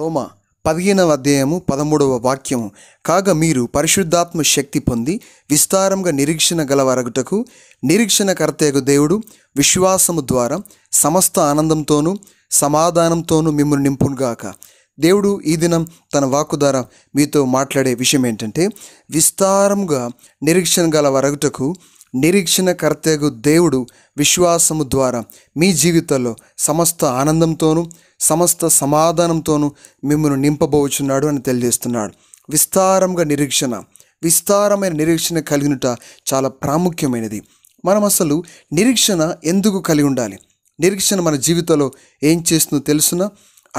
రోమ పదిహేనవ అధ్యాయము పదమూడవ వాక్యము కాగా మీరు పరిశుద్ధాత్మ శక్తి పొంది విస్తారంగా నిరీక్షణ గలవరగుటకు నిరీక్షణకర్తయగు దేవుడు విశ్వాసము ద్వారా సమస్త ఆనందంతోనూ సమాధానంతోనూ మిమ్మల్ని నింపునుగాక దేవుడు ఈ దినం తన వాకు ద్వారా మీతో మాట్లాడే విషయం ఏంటంటే విస్తారంగా నిరీక్షణ గల వరగుటకు నిరీక్షణకర్తగు దేవుడు విశ్వాసము ద్వారా మీ జీవితంలో సమస్త ఆనందంతోనూ సమస్త సమాధానంతోనూ మిమ్మల్ని నింపబోచున్నాడు అని తెలియజేస్తున్నాడు విస్తారంగా నిరీక్షణ విస్తారమైన నిరీక్షణ కలిగినట చాలా ప్రాముఖ్యమైనది మనం అసలు నిరీక్షణ ఎందుకు కలిగి ఉండాలి నిరీక్షణ మన జీవితంలో ఏం చేస్తుందో తెలుసునా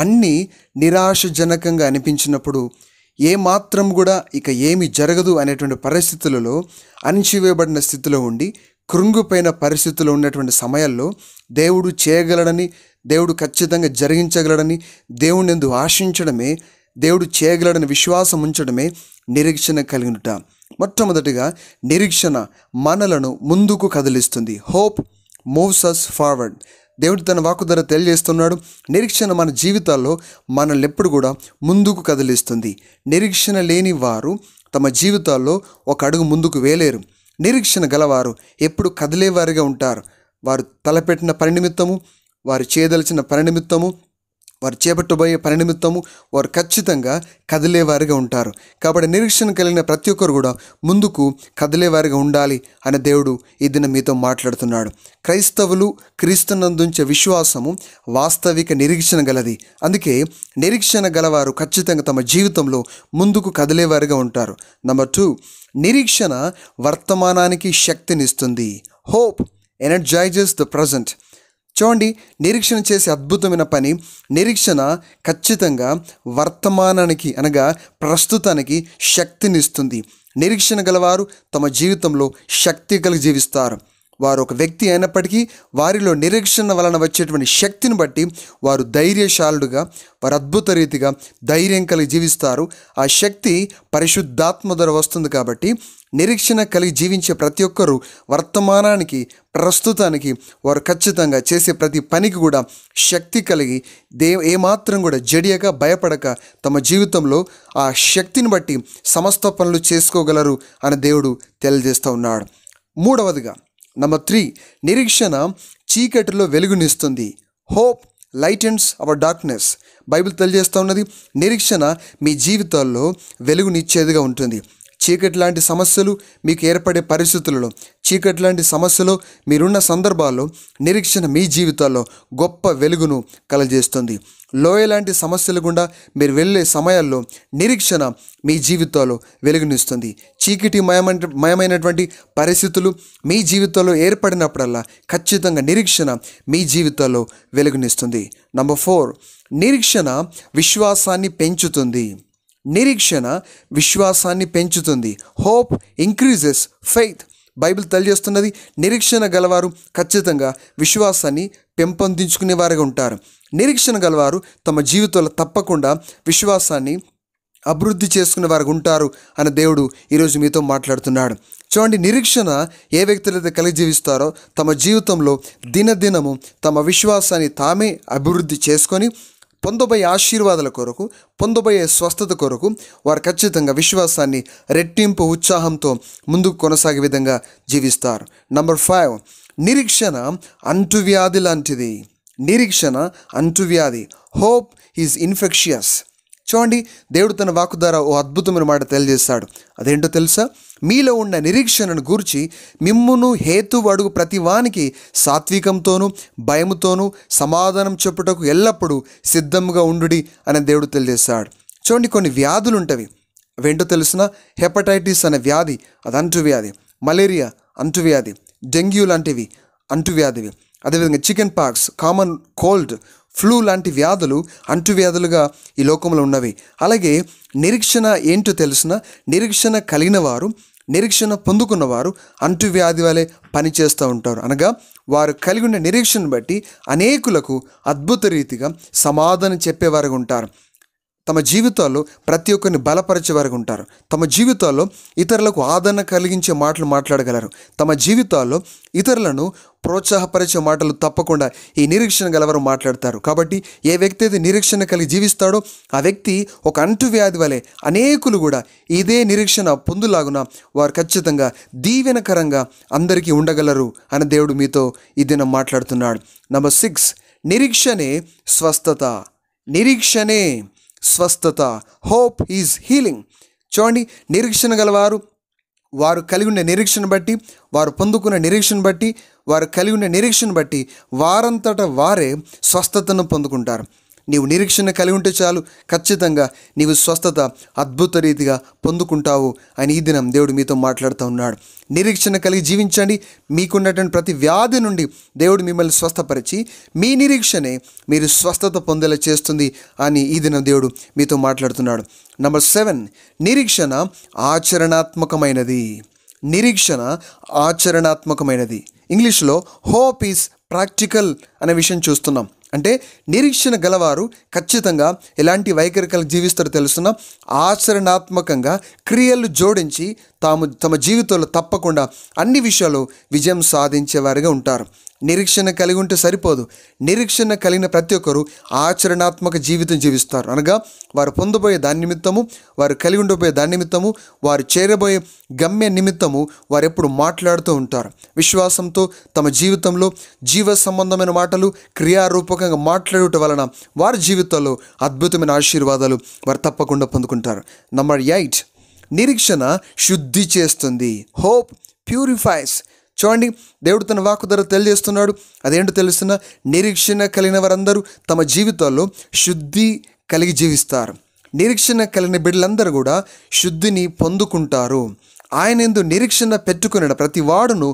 అన్నీ నిరాశజనకంగా అనిపించినప్పుడు ఏమాత్రం కూడా ఇక ఏమి జరగదు అనేటువంటి పరిస్థితులలో అణిచివేయబడిన స్థితిలో ఉండి కృంగిపోయిన పరిస్థితుల్లో ఉన్నటువంటి సమయాల్లో దేవుడు చేయగలడని దేవుడు ఖచ్చితంగా జరిగించగలడని దేవుని ఎందు ఆశించడమే దేవుడు చేయగలడని విశ్వాసం ఉంచడమే నిరీక్షణ కలిగినట మొట్టమొదటిగా నిరీక్షణ మనలను ముందుకు కదిలిస్తుంది హోప్ మూవ్స్ అస్ ఫార్వర్డ్ దేవుడు తన వాకు ధర తెలియజేస్తున్నాడు నిరీక్షణ మన జీవితాల్లో మనల్ని ఎప్పుడు కూడా ముందుకు కదిలిస్తుంది నిరీక్షణ లేని వారు తమ జీవితాల్లో ఒక అడుగు ముందుకు వేలేరు నిరీక్షణ గలవారు ఎప్పుడు కదిలేవారిగా ఉంటారు వారు తలపెట్టిన పరినిమిత్తము వారు చేయదలిచిన పరినిమిత్తము వారు చేపట్టబోయే పని నిమిత్తము వారు ఖచ్చితంగా కదిలేవారిగా ఉంటారు కాబట్టి నిరీక్షణ కలిగిన ప్రతి ఒక్కరు కూడా ముందుకు కదిలేవారిగా ఉండాలి అని దేవుడు ఈ దిన మీతో మాట్లాడుతున్నాడు క్రైస్తవులు క్రీస్తునందుంచే విశ్వాసము వాస్తవిక నిరీక్షణ గలది అందుకే నిరీక్షణ గలవారు ఖచ్చితంగా తమ జీవితంలో ముందుకు కదిలేవారిగా ఉంటారు నెంబర్ టూ నిరీక్షణ వర్తమానానికి శక్తినిస్తుంది హోప్ ఎనర్జైజెస్ ద ప్రజెంట్ చూడండి నిరీక్షణ చేసే అద్భుతమైన పని నిరీక్షణ ఖచ్చితంగా వర్తమానానికి అనగా ప్రస్తుతానికి శక్తినిస్తుంది నిరీక్షణ గలవారు తమ జీవితంలో శక్తి కలిగి జీవిస్తారు వారు ఒక వ్యక్తి అయినప్పటికీ వారిలో నిరీక్షణ వలన వచ్చేటువంటి శక్తిని బట్టి వారు ధైర్యశాలుడుగా వారు అద్భుత రీతిగా ధైర్యం కలిగి జీవిస్తారు ఆ శక్తి పరిశుద్ధాత్మ ధర వస్తుంది కాబట్టి నిరీక్షణ కలిగి జీవించే ప్రతి ఒక్కరూ వర్తమానానికి ప్రస్తుతానికి వారు ఖచ్చితంగా చేసే ప్రతి పనికి కూడా శక్తి కలిగి దే ఏమాత్రం కూడా జడియక భయపడక తమ జీవితంలో ఆ శక్తిని బట్టి సమస్త పనులు చేసుకోగలరు అని దేవుడు తెలియజేస్తూ ఉన్నాడు మూడవదిగా నెంబర్ త్రీ నిరీక్షణ చీకటిలో వెలుగునిస్తుంది hope lightens our darkness Bible తెలియజేస్తూ ఉన్నది నిరీక్షణ మీ జీవితాల్లో వెలుగునిచ్చేదిగా ఉంటుంది చీకటి లాంటి సమస్యలు మీకు ఏర్పడే పరిస్థితులలో చీకటి లాంటి సమస్యలో మీరున్న సందర్భాల్లో నిరీక్షణ మీ జీవితాల్లో గొప్ప వెలుగును కలజేస్తుంది లోయ లాంటి సమస్యల గుండా మీరు వెళ్ళే సమయాల్లో నిరీక్షణ మీ జీవితంలో వెలుగునిస్తుంది చీకటి మయమైన మయమైనటువంటి పరిస్థితులు మీ జీవితంలో ఏర్పడినప్పుడల్లా ఖచ్చితంగా నిరీక్షణ మీ జీవితంలో వెలుగునిస్తుంది నంబర్ ఫోర్ నిరీక్షణ విశ్వాసాన్ని పెంచుతుంది నిరీక్షణ విశ్వాసాన్ని పెంచుతుంది హోప్ ఇంక్రీజెస్ ఫెయిత్ బైబిల్ తెలియజేస్తున్నది నిరీక్షణ గలవారు ఖచ్చితంగా విశ్వాసాన్ని పెంపొందించుకునే వారిగా ఉంటారు నిరీక్షణ గలవారు తమ జీవితంలో తప్పకుండా విశ్వాసాన్ని అభివృద్ధి చేసుకునే వారు ఉంటారు అనే దేవుడు ఈరోజు మీతో మాట్లాడుతున్నాడు చూడండి నిరీక్షణ ఏ వ్యక్తులైతే కలిగి జీవిస్తారో తమ జీవితంలో దినదినము తమ విశ్వాసాన్ని తామే అభివృద్ధి చేసుకొని పొందబోయే ఆశీర్వాదాల కొరకు పొందబోయే స్వస్థత కొరకు వారు ఖచ్చితంగా విశ్వాసాన్ని రెట్టింపు ఉత్సాహంతో ముందుకు కొనసాగే విధంగా జీవిస్తారు నంబర్ ఫైవ్ నిరీక్షణ అంటువ్యాధి లాంటిది నిరీక్షణ అంటువ్యాధి హోప్ ఈజ్ ఇన్ఫెక్షియస్ చూడండి దేవుడు తన వాకు ద్వారా ఓ అద్భుతమైన మాట తెలియజేస్తాడు అదేంటో తెలుసా మీలో ఉన్న నిరీక్షణను గూర్చి మిమ్మును హేతు అడుగు ప్రతివానికి సాత్వికంతోనూ భయముతోనూ సమాధానం చెప్పుటకు ఎల్లప్పుడూ సిద్ధంగా ఉండుడి అని దేవుడు తెలియజేస్తాడు చూడండి కొన్ని వ్యాధులు ఉంటవి అవేంటో తెలిసిన హెపటైటిస్ అనే వ్యాధి అది అంటువ్యాధి మలేరియా అంటువ్యాధి డెంగ్యూ లాంటివి అంటువ్యాధివి అదేవిధంగా chicken pox common cold flu లాంటి వ్యాధులు అంటువ్యాధులుగా ఈ లోకంలో ఉన్నవి అలాగే నిరీక్షణ ఏంటో తెలిసిన నిరీక్షణ కలిగిన వారు నిరీక్షణ పొందుకున్నవారు అంటువ్యాధి వలె పనిచేస్తూ ఉంటారు అనగా వారు కలిగి ఉన్న నిరీక్షణను బట్టి అనేకులకు అద్భుత రీతిగా సమాధానం చెప్పేవారుగా ఉంటారు తమ జీవితాల్లో ప్రతి ఒక్కరిని బలపరిచే వారికి ఉంటారు తమ జీవితాల్లో ఇతరులకు ఆదరణ కలిగించే మాటలు మాట్లాడగలరు తమ జీవితాల్లో ఇతరులను ప్రోత్సాహపరిచే మాటలు తప్పకుండా ఈ నిరీక్షణ గలవారు మాట్లాడతారు కాబట్టి ఏ వ్యక్తి అయితే నిరీక్షణ కలిగి జీవిస్తాడో ఆ వ్యక్తి ఒక అంటువ్యాధి వలె అనేకులు కూడా ఇదే నిరీక్షణ పొందులాగున వారు ఖచ్చితంగా దీవెనకరంగా అందరికీ ఉండగలరు అని దేవుడు మీతో ఈ దినం మాట్లాడుతున్నాడు నంబర్ సిక్స్ నిరీక్షనే స్వస్థత నిరీక్షనే స్వస్థత హోప్ ఈజ్ హీలింగ్ చూడండి నిరీక్షణ గలవారు వారు కలిగి ఉండే నిరీక్షణ బట్టి వారు పొందుకున్న నిరీక్షణ బట్టి వారు కలిగి ఉండే నిరీక్షణ బట్టి వారంతట వారే స్వస్థతను పొందుకుంటారు నీవు నిరీక్షణ కలిగి ఉంటే చాలు ఖచ్చితంగా నీవు స్వస్థత అద్భుత రీతిగా పొందుకుంటావు అని ఈ దినం దేవుడు మీతో మాట్లాడుతూ ఉన్నాడు నిరీక్షణ కలిగి జీవించండి మీకున్నటువంటి ప్రతి వ్యాధి నుండి దేవుడు మిమ్మల్ని స్వస్థపరిచి మీ నిరీక్షణే మీరు స్వస్థత పొందేలా చేస్తుంది అని ఈ దినం దేవుడు మీతో మాట్లాడుతున్నాడు నంబర్ సెవెన్ నిరీక్షణ ఆచరణాత్మకమైనది నిరీక్షణ ఆచరణాత్మకమైనది ఇంగ్లీష్లో హోప్ ఈస్ ప్రాక్టికల్ అనే విషయం చూస్తున్నాం అంటే నిరీక్షణ గలవారు ఖచ్చితంగా ఎలాంటి వైఖరికలు జీవిస్తారో తెలుసున్న ఆచరణాత్మకంగా క్రియలు జోడించి తాము తమ జీవితంలో తప్పకుండా అన్ని విషయాలు విజయం సాధించేవారిగా ఉంటారు నిరీక్షణ కలిగి ఉంటే సరిపోదు నిరీక్షణ కలిగిన ప్రతి ఒక్కరు ఆచరణాత్మక జీవితం జీవిస్తారు అనగా వారు పొందబోయే దాని నిమిత్తము వారు కలిగి ఉండబోయే దాని నిమిత్తము వారు చేరబోయే గమ్య నిమిత్తము వారు ఎప్పుడు మాట్లాడుతూ ఉంటారు విశ్వాసంతో తమ జీవితంలో జీవ సంబంధమైన మాటలు క్రియారూపకంగా మాట్లాడటం వలన వారి జీవితంలో అద్భుతమైన ఆశీర్వాదాలు వారు తప్పకుండా పొందుకుంటారు నంబర్ ఎయిట్ నిరీక్షణ శుద్ధి చేస్తుంది హోప్ ప్యూరిఫైస్ చూడండి దేవుడు తన వాకు ధర తెలియజేస్తున్నాడు అదేంటో తెలుస్తున్న నిరీక్షణ కలిగిన వారందరూ తమ జీవితాల్లో శుద్ధి కలిగి జీవిస్తారు నిరీక్షణ కలిగిన బిడ్డలందరూ కూడా శుద్ధిని పొందుకుంటారు ఆయన ఎందు నిరీక్షణ పెట్టుకున్న ప్రతి వాడును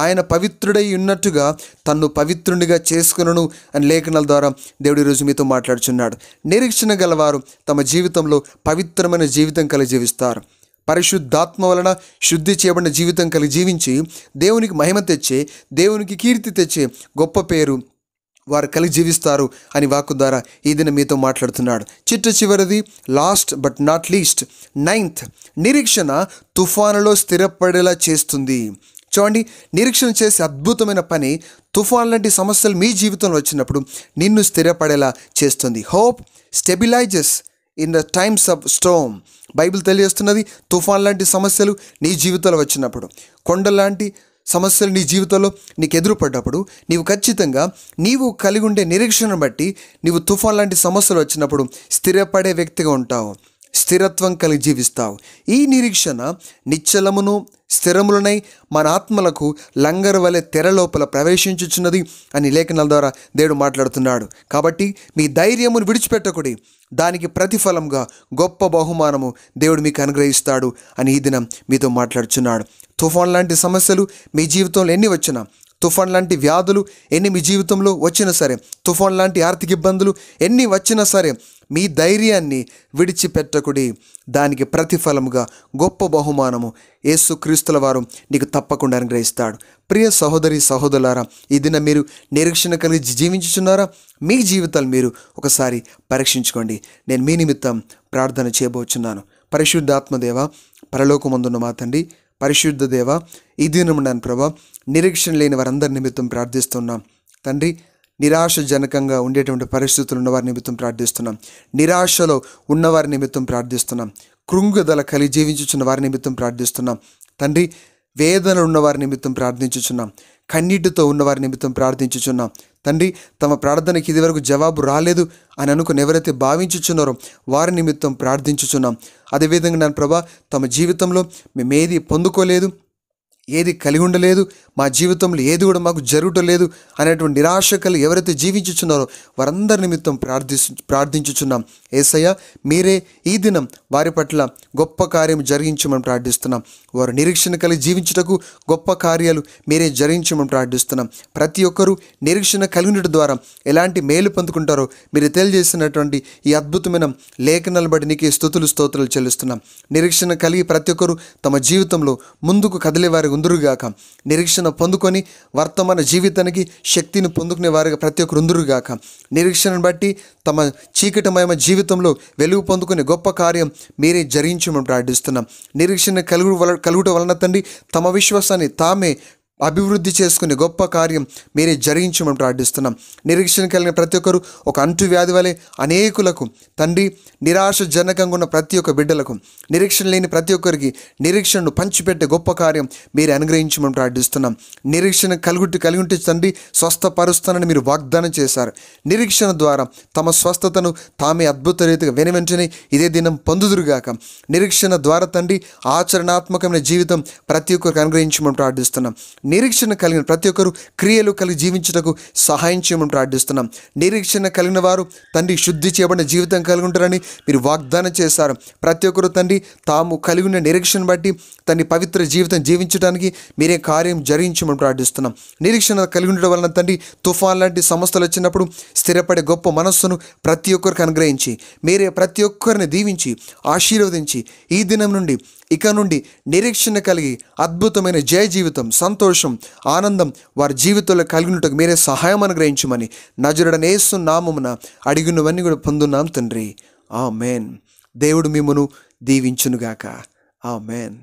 ఆయన పవిత్రుడై ఉన్నట్టుగా తన్ను పవిత్రునిగా చేసుకును అని లేఖనాల ద్వారా దేవుడు ఈరోజు మీతో మాట్లాడుచున్నాడు నిరీక్షణ గలవారు తమ జీవితంలో పవిత్రమైన జీవితం కలిగి జీవిస్తారు పరిశుద్ధాత్మ వలన శుద్ధి చేయబడిన జీవితం కలిగి జీవించి దేవునికి మహిమ తెచ్చే దేవునికి కీర్తి తెచ్చే గొప్ప పేరు వారు కలిగి జీవిస్తారు అని వాక్కు ద్వారా ఈ దిన మీతో మాట్లాడుతున్నాడు చిట్ట చివరిది last but not least ninth నిరీక్షణ తుఫానులో స్థిరపడేలా చేస్తుంది చూడండి నిరీక్షణ చేసే అద్భుతమైన పని తుఫాన్ లాంటి సమస్యలు మీ జీవితంలో వచ్చినప్పుడు నిన్ను స్థిరపడేలా చేస్తుంది hope stabilises in the times of storm Bible తెలియజేస్తున్నది తుఫాన్ లాంటి సమస్యలు నీ జీవితంలో వచ్చినప్పుడు కొండలాంటి సమస్యలు నీ జీవితంలో నీకు ఎదురుపడ్డప్పుడు నీవు ఖచ్చితంగా నీవు కలిగి ఉండే నిరీక్షణను బట్టి నీవు తుఫాన్ లాంటి సమస్యలు వచ్చినప్పుడు స్థిరపడే వ్యక్తిగా ఉంటావు స్థిరత్వం కలిగి జీవిస్తావు ఈ నిరీక్షణ నిశ్చలమును స్థిరములనై మన ఆత్మలకు లంగర్ వలె తెర లోపల ప్రవేశించుచున్నది అని లేఖనాల ద్వారా దేవుడు మాట్లాడుతున్నాడు కాబట్టి మీ ధైర్యమును విడిచిపెట్టకుడి దానికి ప్రతిఫలంగా గొప్ప బహుమానము దేవుడు మీకు అనుగ్రహిస్తాడు అని ఈ దినం మీతో మాట్లాడుచున్నాడు తుఫాన్ లాంటి సమస్యలు మీ జీవితంలో ఎన్ని వచ్చినా తుఫాన్ లాంటి వ్యాధులు ఎన్ని మీ జీవితంలో వచ్చినా సరే తుఫాన్ లాంటి ఆర్థిక ఇబ్బందులు ఎన్ని వచ్చినా సరే మీ ధైర్యాన్ని విడిచిపెట్టకుడి దానికి ప్రతిఫలముగా గొప్ప బహుమానము క్రీస్తుల వారు నీకు తప్పకుండా అనుగ్రహిస్తాడు ప్రియ సహోదరి సహోదరులారా ఇదిన మీరు నిరీక్షణ కలిగి జీవించుచున్నారా మీ జీవితాలు మీరు ఒకసారి పరీక్షించుకోండి నేను మీ నిమిత్తం ప్రార్థన చేయబోచున్నాను పరిశుద్ధాత్మదేవ పరలోకమందున్న మాతండి పరిశుద్ధ దేవ ఈ దినమున్నాను ప్రభా నిరీక్షణ లేని వారందరి నిమిత్తం ప్రార్థిస్తున్నాం తండ్రి నిరాశజనకంగా ఉండేటువంటి పరిస్థితులు ఉన్నవారి నిమిత్తం ప్రార్థిస్తున్నాం నిరాశలో ఉన్నవారి నిమిత్తం ప్రార్థిస్తున్నాం కృంగుదల కలిగి జీవించుచున్న వారి నిమిత్తం ప్రార్థిస్తున్నాం తండ్రి వేదన ఉన్నవారి నిమిత్తం ప్రార్థించుచున్నాం కన్నీటితో ఉన్నవారి నిమిత్తం ప్రార్థించుచున్నాం తండ్రి తమ ప్రార్థనకి ఇదివరకు జవాబు రాలేదు అని అనుకుని ఎవరైతే భావించుచున్నారో వారి నిమిత్తం ప్రార్థించుచున్నాం అదేవిధంగా నా ప్రభా తమ జీవితంలో మేమేది పొందుకోలేదు ఏది కలిగి ఉండలేదు మా జీవితంలో ఏది కూడా మాకు జరుగుటలేదు లేదు అనేటువంటి నిరాశకలు ఎవరైతే జీవించుచున్నారో వారందరి నిమిత్తం ప్రార్థిస్తు ప్రార్థించుచున్నాం ఏసయ్య మీరే ఈ దినం వారి పట్ల గొప్ప కార్యం జరిగించమని ప్రార్థిస్తున్నాం వారు నిరీక్షణ కలిగి జీవించుటకు గొప్ప కార్యాలు మీరే జరిగించమని ప్రార్థిస్తున్నాం ప్రతి ఒక్కరూ నిరీక్షణ కలిగినట్టు ద్వారా ఎలాంటి మేలు పొందుకుంటారో మీరు తెలియజేసినటువంటి ఈ అద్భుతమైన లేఖనాలు బట్టి నీకు స్థుతులు స్తోత్రాలు చెల్లిస్తున్నాం నిరీక్షణ కలిగి ప్రతి ఒక్కరూ తమ జీవితంలో ముందుకు కదిలేవారు ఉందరుగాక నిరీక్షణ పొందుకొని వర్తమాన జీవితానికి శక్తిని పొందుకునే వారిగా ప్రతి ఒక్కరు ఉందరుగాక నిరీక్షణను బట్టి తమ చీకటమయమ జీవితంలో వెలుగు పొందుకునే గొప్ప కార్యం మీరే జరిగించమని ప్రార్థిస్తున్నాం నిరీక్షణ కలుగు కలుగుట వలన తండ్రి తమ విశ్వాసాన్ని తామే అభివృద్ధి చేసుకునే గొప్ప కార్యం మీరే జరిగించమని ప్రార్థిస్తున్నాం నిరీక్షణ కలిగిన ప్రతి ఒక్కరు ఒక అంటువ్యాధి వలె అనేకులకు తండ్రి నిరాశజనకంగా ఉన్న ప్రతి ఒక్క బిడ్డలకు నిరీక్షణ లేని ప్రతి ఒక్కరికి నిరీక్షణను పంచిపెట్టే గొప్ప కార్యం మీరు అనుగ్రహించమని ప్రార్థిస్తున్నాం నిరీక్షణ కలుగుంటి కలిగి ఉంటే తండ్రి స్వస్థపరుస్తానని మీరు వాగ్దానం చేశారు నిరీక్షణ ద్వారా తమ స్వస్థతను తామే అద్భుత రీతిగా వెనువెంటనే ఇదే దినం పొందుదురుగాక నిరీక్షణ ద్వారా తండ్రి ఆచరణాత్మకమైన జీవితం ప్రతి ఒక్కరికి అనుగ్రహించమని ప్రార్థిస్తున్నాం నిరీక్షణ కలిగిన ప్రతి ఒక్కరు క్రియలు కలిగి జీవించుటకు సహాయం చేయమని ప్రార్థిస్తున్నాం నిరీక్షణ కలిగిన వారు తండ్రి శుద్ధి చేయబడిన జీవితం కలిగి ఉంటారని మీరు వాగ్దానం చేశారు ప్రతి ఒక్కరు తండ్రి తాము కలిగి ఉన్న నిరీక్షణ బట్టి తండ్రి పవిత్ర జీవితం జీవించడానికి మీరే కార్యం జరిగించమని ప్రార్థిస్తున్నాం నిరీక్షణ కలిగి ఉండడం వలన తండ్రి తుఫాన్ లాంటి సమస్యలు వచ్చినప్పుడు స్థిరపడే గొప్ప మనస్సును ప్రతి ఒక్కరికి అనుగ్రహించి మీరే ప్రతి ఒక్కరిని దీవించి ఆశీర్వదించి ఈ దినం నుండి ఇక నుండి నిరీక్షణ కలిగి అద్భుతమైన జయ జీవితం సంతోష సంతోషం ఆనందం వారి జీవితంలో కలిగినట్టుకు మీరే సహాయం అనుగ్రహించమని నజరుడనేసు నామమున అడిగినవన్నీ కూడా పొందున్నాం తండ్రి ఆ మేన్ దేవుడు మిమ్మను దీవించునుగాక ఆ మేన్